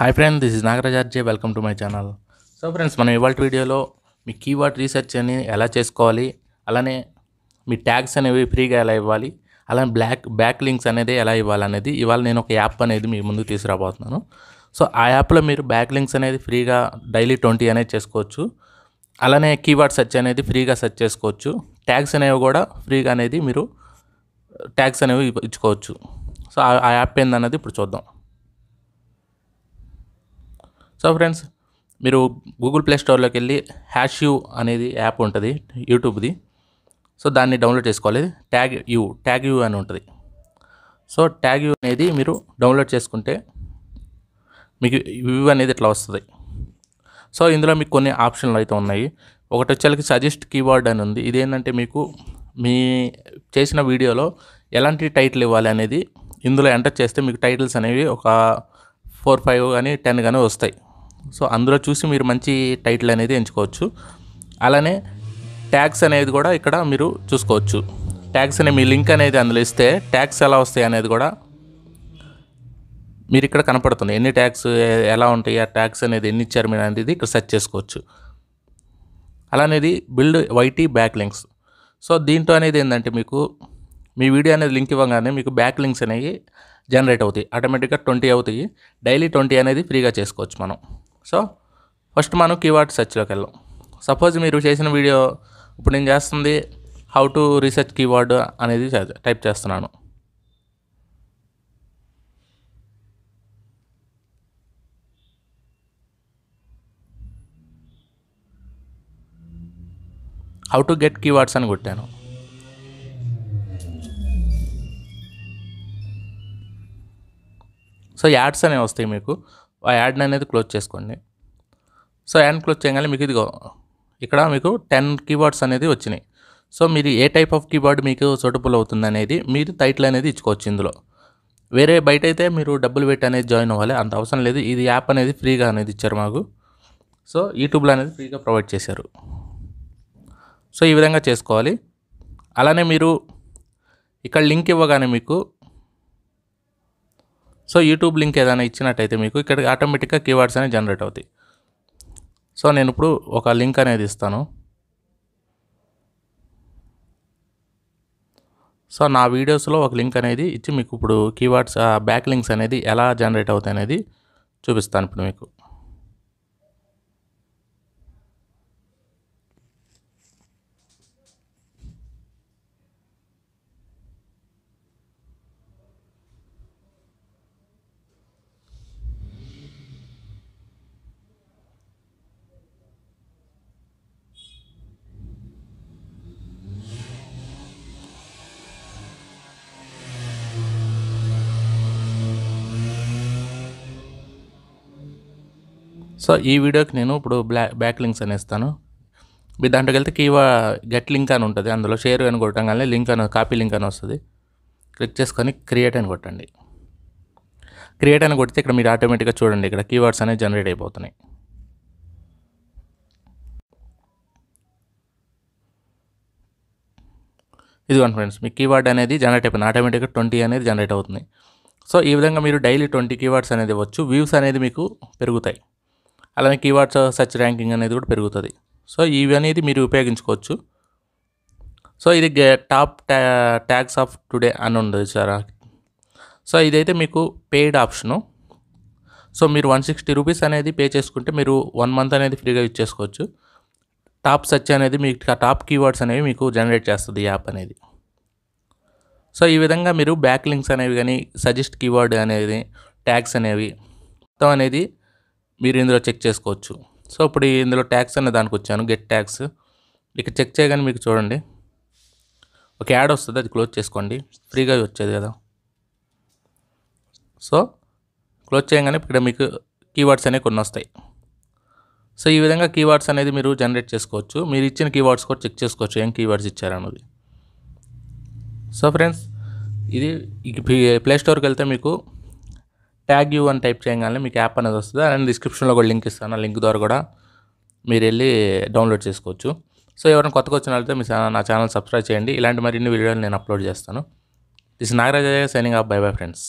hi friend this is నాగరాజార్జే welcome to my channel so friends మనం ఇవాళ వీడియోలో మీ కీవర్డ్ రీసెర్చ్ అని ఎలా చేసుకోవాలి అలానే మీ ట్యాగ్స్ అనేవి ఫ్రీగా ఎలా ఇవ్వాలి అలానే బ్లాక్ బ్యాక్ లింక్స్ అనేది ఎలా ఇవ్వాలనేది ఇవాళ నేను ఒక యాప్ అనేది మీ ముందు తీసుకురాబోతున్నాను సో ఆ యాప్లో మీరు బ్యాక్ లింక్స్ అనేది ఫ్రీగా డైలీ ట్వంటీ అనేది చేసుకోవచ్చు అలానే కీవర్డ్ సెర్చ్ అనేది ఫ్రీగా సెర్చ్ చేసుకోవచ్చు ట్యాగ్స్ అనేవి కూడా ఫ్రీగా అనేది మీరు ట్యాగ్స్ అనేవి ఇచ్చుకోవచ్చు సో ఆ యాప్ ఏందన్నది ఇప్పుడు చూద్దాం సో ఫ్రెండ్స్ మీరు గూగుల్ ప్లే స్టోర్లోకి వెళ్ళి హ్యాష్ యూ అనేది యాప్ ఉంటుంది యూట్యూబ్ది సో దాన్ని డౌన్లోడ్ చేసుకోవాలి ట్యాగ్ యూ ట్యాగ్ యూ అని ఉంటుంది సో ట్యాగ్ యూ అనేది మీరు డౌన్లోడ్ చేసుకుంటే మీకు వ్యూ అనేది ఇట్లా వస్తుంది సో ఇందులో మీకు కొన్ని ఆప్షన్లు అయితే ఉన్నాయి ఒకటి వచ్చేకి సజెస్ట్ కీవర్డ్ అని ఉంది ఇదేంటంటే మీకు మీ చేసిన వీడియోలో ఎలాంటి టైటిల్ ఇవ్వాలి అనేది ఇందులో ఎంటర్ చేస్తే మీకు టైటిల్స్ అనేవి ఒక ఫోర్ ఫైవ్ కానీ టెన్ కానీ వస్తాయి సో అందులో చూసి మీరు మంచి టైటిల్ అనేది ఎంచుకోవచ్చు అలానే ట్యాగ్స్ అనేది కూడా ఇక్కడ మీరు చూసుకోవచ్చు ట్యాగ్స్ అనే మీ లింక్ అనేది అందులో ఇస్తే ట్యాగ్స్ ఎలా వస్తాయి అనేది కూడా మీరు ఇక్కడ కనపడుతుంది ఎన్ని ట్యాగ్స్ ఎలా ఉంటాయి ఆ ట్యాగ్స్ అనేది ఎన్ని ఇచ్చారు మీరు అనేది ఇక్కడ సెర్చ్ చేసుకోవచ్చు అలానేది build Y T back links so దీంట్లో అనేది ఏంటంటే మీకు మీ వీడియో అనేది లింక్ ఇవ్వగానే మీకు బ్యాక్ లింక్స్ అనేవి జనరేట్ అవుతాయి ఆటోమేటిక్గా ట్వంటీ అవుతాయి డైలీ ట్వంటీ అనేది ఫ్రీగా చేసుకోవచ్చు మనం సో ఫస్ట్ మనం కీవర్డ్ సెర్చ్లోకి వెళ్దాం సపోజ్ మీరు చేసిన వీడియో ఇప్పుడు నేను చేస్తుంది హౌ టు రీసెర్చ్ కీవర్డ్ అనేది టైప్ చేస్తున్నాను హౌ టు గెట్ కీవర్డ్స్ అని కొట్టాను సో యాడ్స్ అనేవి వస్తాయి మీకు ఆ యాడ్ని అనేది క్లోజ్ చేసుకోండి సో యాడ్ క్లోజ్ చేయగానే మీకు ఇదిగో ఇక్కడ మీకు టెన్ కీబోర్డ్స్ అనేది వచ్చినాయి సో మీరు ఏ టైప్ ఆఫ్ కీబోర్డ్ మీకు సూటబుల్ అవుతుంది అనేది మీరు టైటిల్ అనేది ఇచ్చుకోవచ్చు ఇందులో వేరే బయట అయితే మీరు డబ్బులు పెట్టి అనేది జాయిన్ అవ్వాలి అంత అవసరం లేదు ఇది యాప్ అనేది ఫ్రీగా అనేది ఇచ్చారు మాకు సో యూట్యూబ్లో అనేది ఫ్రీగా ప్రొవైడ్ చేశారు సో ఈ విధంగా చేసుకోవాలి అలానే మీరు ఇక్కడ లింక్ ఇవ్వగానే మీకు సో యూట్యూబ్ లింక్ ఏదైనా ఇచ్చినట్టయితే మీకు ఇక్కడ ఆటోమేటిక్గా కీవర్డ్స్ అనేవి జనరేట్ అవుతాయి సో నేను ఇప్పుడు ఒక లింక్ అనేది ఇస్తాను సో నా వీడియోస్లో ఒక లింక్ అనేది ఇచ్చి మీకు ఇప్పుడు కీవర్డ్స్ బ్యాక్ లింక్స్ అనేది ఎలా జనరేట్ అవుతాయి అనేది చూపిస్తాను ఇప్పుడు మీకు సో ఈ వీడియోకి నేను ఇప్పుడు బ్లాక్ బ్యాక్ లింక్స్ అనేస్తాను మీరు దాంట్లోకి వెళ్తే కీవా గెట్ లింక్ అని ఉంటుంది అందులో షేర్ అని కొట్టగానే లింక్ అని కాపీ లింక్ అని వస్తుంది క్లిక్ చేసుకొని క్రియేట్ అని కొట్టండి క్రియేట్ అని కొడితే ఇక్కడ మీరు ఆటోమేటిక్గా చూడండి ఇక్కడ కీవర్డ్స్ అనేవి జనరేట్ అయిపోతున్నాయి ఇదిగోండి ఫ్రెండ్స్ మీ కీవర్డ్ అనేది జనరేట్ అయిపోయింది ఆటోమేటిక్గా ట్వంటీ అనేది జనరేట్ అవుతుంది సో ఈ విధంగా మీరు డైలీ ట్వంటీ కీవర్డ్స్ అనేది ఇవ్వచ్చు వ్యూస్ అనేది మీకు పెరుగుతాయి అలానే కీవర్డ్స్ సెర్చ్ ర్యాంకింగ్ అనేది కూడా పెరుగుతుంది సో ఇవి అనేది మీరు ఉపయోగించుకోవచ్చు సో ఇది టాప్ ట్యాగ్స్ ఆఫ్ టుడే అని ఉండదు సార్ సో ఇదైతే మీకు పెయిడ్ ఆప్షను సో మీరు వన్ సిక్స్టీ రూపీస్ అనేది పే చేసుకుంటే మీరు వన్ మంత్ అనేది ఫ్రీగా యూజ్ చేసుకోవచ్చు టాప్ సెర్చ్ అనేది మీకు టాప్ కీవర్డ్స్ అనేవి మీకు జనరేట్ చేస్తుంది యాప్ అనేది సో ఈ విధంగా మీరు బ్యాక్ లింక్స్ అనేవి కానీ సజెస్ట్ కీవర్డ్ అనేది ట్యాగ్స్ అనేవి మొత్తం అనేది మీరు ఇందులో చెక్ చేసుకోవచ్చు సో ఇప్పుడు ఇందులో ట్యాక్స్ అనే దానికి వచ్చాను గెట్ ట్యాక్స్ ఇక చెక్ చేయగానే మీకు చూడండి ఒక యాడ్ వస్తుంది అది క్లోజ్ చేసుకోండి ఫ్రీగా వచ్చేది కదా సో క్లోజ్ చేయగానే ఇక్కడ మీకు కీవర్డ్స్ అనేవి కొన్ని వస్తాయి సో ఈ విధంగా కీవర్డ్స్ అనేది మీరు జనరేట్ చేసుకోవచ్చు మీరు ఇచ్చిన కీవర్డ్స్ కూడా చెక్ చేసుకోవచ్చు ఏం కీవర్డ్స్ ఇచ్చారన్నది సో ఫ్రెండ్స్ ఇది ప్లే స్టోర్కి వెళ్తే మీకు ట్యాగ్ యూ అని టైప్ చేయగానే మీకు యాప్ అనేది వస్తుంది అండ్ డిస్క్రిప్షన్లో కూడా లింక్ ఇస్తాను ఆ లింక్ ద్వారా కూడా మీరు వెళ్ళి డౌన్లోడ్ చేసుకోవచ్చు సో ఎవరైనా కొత్తగా వచ్చిన వాళ్ళతో మీ నా ఛానల్ సబ్స్క్రైబ్ చేయండి ఇలాంటి మరిన్ని వీడియోలు నేను అప్లోడ్ చేస్తాను this Nagaraja signing off bye bye friends